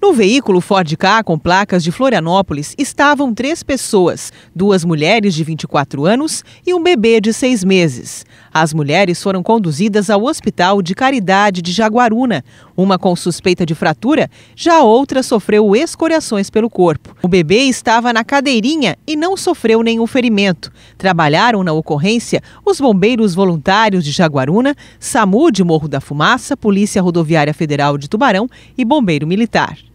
No veículo Ford K com placas de Florianópolis estavam três pessoas, duas mulheres de 24 anos e um bebê de seis meses. As mulheres foram conduzidas ao Hospital de Caridade de Jaguaruna, uma com suspeita de fratura, já a outra sofreu escoriações pelo corpo. O bebê estava na cadeirinha e não sofreu nenhum ferimento. Trabalharam na ocorrência os bombeiros voluntários de Jaguaruna, SAMU de Morro da Fumaça, Polícia Rodoviária Federal de Tubarão e Bombeiro Militar.